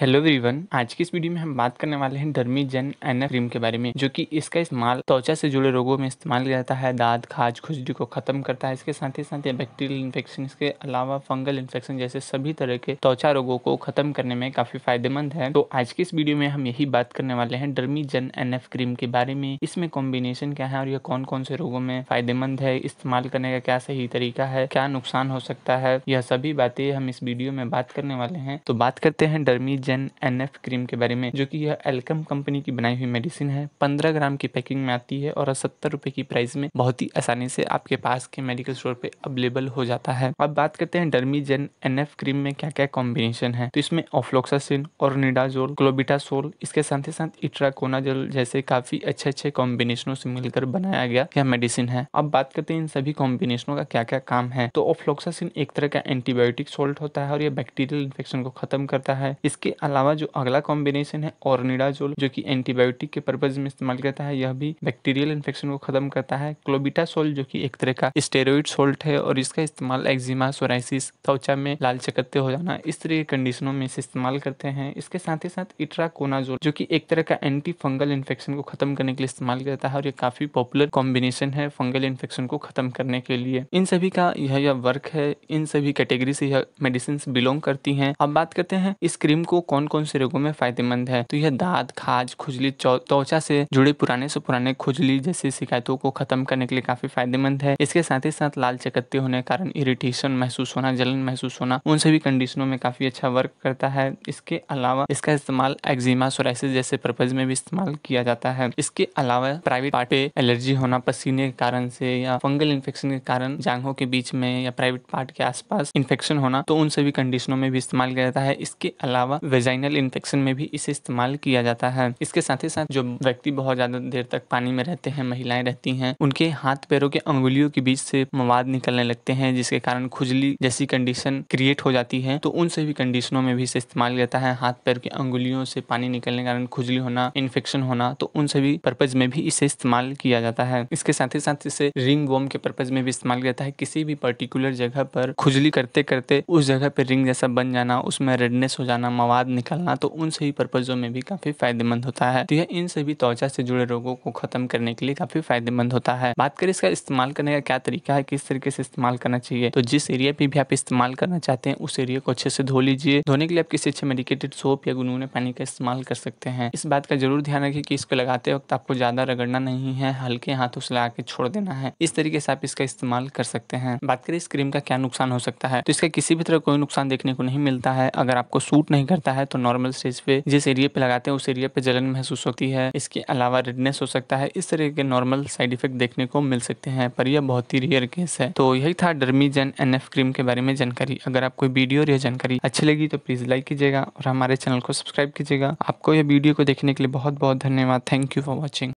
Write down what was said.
hello everyone आज की इस वीडियो में हम बात करने वाले हैं डर्मी जेन एन क्रीम के बारे में जो कि इसका इस्तेमाल त्वचा से जुड़े रोगों में इस्तेमाल किया जाता है दाद खाज खुजली को खत्म करता है इसके साथ ही साथ ये बैक्टीरियल इन्फेक्शन इसके अलावा फंगल इन्फेक्शन जैसे सभी तरह के त्वचा रोगों को खत्म करने में काफी फायदेमंद है तो आज की इस वीडियो में हम यही बात करने वाले हैं डर्मी जेन एन क्रीम के बारे में इसमें कॉम्बिनेशन क्या है और यह कौन कौन से रोगों में फायदेमंद है इस्तेमाल करने का क्या सही तरीका है क्या नुकसान हो सकता है यह सभी बातें हम इस वीडियो में बात करने वाले हैं तो बात करते हैं Dermigen N F cream के बारे में जो कि यह एल्कम कंपनी की बनाई हुई मेडिसिन है पंद्रह ग्राम की पैकिंग में आती है और सत्तर रुपए की प्राइस में बहुत ही आसानी से आपके पास के मेडिकल स्टोर पे अवेलेबल हो जाता है अब बात करते हैं Dermigen N F cream में क्या क्या कॉम्बिनेशन है तो इसमें ऑफ्लोक्सासिन और निडाजोल क्लोबिटासोल इसके साथ ही साथ इट्राकोनाजोल जैसे काफी अच्छे अच्छे कॉम्बिनेशनों से मिलकर बनाया गया यह मेडिसिन है अब बात करते हैं इन सभी कॉम्बिनेशनों का क्या क्या काम है तो ऑफ्लोक्सासिन एक तरह का एंटीबायोटिक सोल्ट होता है और यह बैक्टीरियल इन्फेक्शन को खत्म करता है इसके अलावा जो अगला कॉम्बिनेशन है ऑर्निडाजोल जो कि एंटीबायोटिक के पर्पज में इस्तेमाल करता है यह भी बैक्टीरियल इन्फेक्शन को खत्म करता है क्लोबिटासोल जो कि एक तरह का स्टेरॉइड सोल्ट है और इसका इस्तेमाल एक्जिमा सोराइसिस त्वचा में लाल चकत्ते हो जाना इस तरह के कंडीशनों में इसे इस्तेमाल करते हैं इसके साथ ही साथ इट्राकोनाजोल जो की एक तरह का एंटी फंगल इन्फेक्शन को खत्म करने के लिए इस्तेमाल करता है और ये काफी पॉपुलर कॉम्बिनेशन है फंगल इन्फेक्शन को खत्म करने के लिए इन सभी का यह यह वर्क है इन सभी कैटेगरी से यह मेडिसिन बिलोंग करती हैं अब बात करते हैं इस क्रीम को कौन कौन से रोगों में फायदेमंद है तो यह दाद खाज खुजली त्वचा से जुड़े पुराने से पुराने खुजली जैसी शिकायतों को खत्म करने के लिए काफी फायदेमंद है इसके साथ ही साथ लाल चकत्ते होने के कारण इरिटेशन महसूस होना जलन महसूस होना उन सभी कंडीशनों में काफी अच्छा वर्क करता है इसके अलावा इसका इस्तेमाल एक्जिमा सोराइसिस जैसे पर्पज में भी इस्तेमाल किया जाता है इसके अलावा प्राइवेट पार्ट पे एलर्जी होना पसीने के कारण से या फंगल इन्फेक्शन के कारण जांघों के बीच में या प्राइवेट पार्ट के आसपास इन्फेक्शन होना तो उन सभी कंडीशनों में भी इस्तेमाल किया जाता है इसके अलावा वेजाइनल इन्फेक्शन में भी इसे इस्तेमाल किया जाता है इसके साथ ही साथ जो व्यक्ति बहुत ज्यादा देर तक पानी में रहते हैं महिलाएं रहती हैं उनके हाथ पैरों के अंगुलियों के बीच से मवाद निकलने लगते हैं जिसके कारण खुजली जैसी कंडीशन क्रिएट हो जाती है तो उन सभी कंडीशनों में भी इसे इस्तेमाल जाता है हाथ पैर की अंगुलियों से पानी निकलने के कारण खुजली होना इन्फेक्शन होना तो उन सभी पर्पज में भी इसे इस्तेमाल किया जाता है इसके साथ ही साथ इसे रिंग वोम के पर्पज में भी इस्तेमाल किया जाता है किसी भी पर्टिकुलर जगह पर खुजली करते करते उस जगह पर रिंग जैसा बन जाना उसमें रेडनेस हो जाना मवाद बाद निकालना तो उन सभी पर्पज़ों में भी काफ़ी फायदेमंद होता है तो यह इन सभी त्वचा से जुड़े रोगों को खत्म करने के लिए काफ़ी फायदेमंद होता है बात करें इसका इस्तेमाल करने का क्या तरीका है किस तरीके से इस्तेमाल करना चाहिए तो जिस एरिया पे भी आप इस्तेमाल करना चाहते हैं उस एरिया को अच्छे से धो लीजिए धोने के लिए आप किसी अच्छे मेडिकेटेड सोप या गुनगुने पानी का इस्तेमाल कर सकते हैं इस बात का जरूर ध्यान रखें कि इसको लगाते वक्त आपको ज़्यादा रगड़ना नहीं है हल्के हाथों से लगा के छोड़ देना है इस तरीके से आप इसका इस्तेमाल कर सकते हैं बात करें इस क्रीम का क्या नुकसान हो सकता है तो इसका किसी भी तरह कोई नुकसान देखने को नहीं मिलता है अगर आपको सूट नहीं करता है तो नॉर्मल स्टेज पे जिस एरिया पे लगाते हैं उस एरिया पे जलन महसूस होती है इसके अलावा रेडनेस हो सकता है इस तरह के नॉर्मल साइड इफेक्ट देखने को मिल सकते हैं पर यह बहुत ही रेयर केस है तो यही था डर्मीजन एन एफ क्रीम के बारे में जानकारी अगर आपको वीडियो और यह जानकारी अच्छी लगी तो प्लीज लाइक कीजिएगा और हमारे चैनल को सब्सक्राइब कीजिएगा आपको यह वीडियो को देखने के लिए बहुत बहुत धन्यवाद थैंक यू फॉर वॉचिंग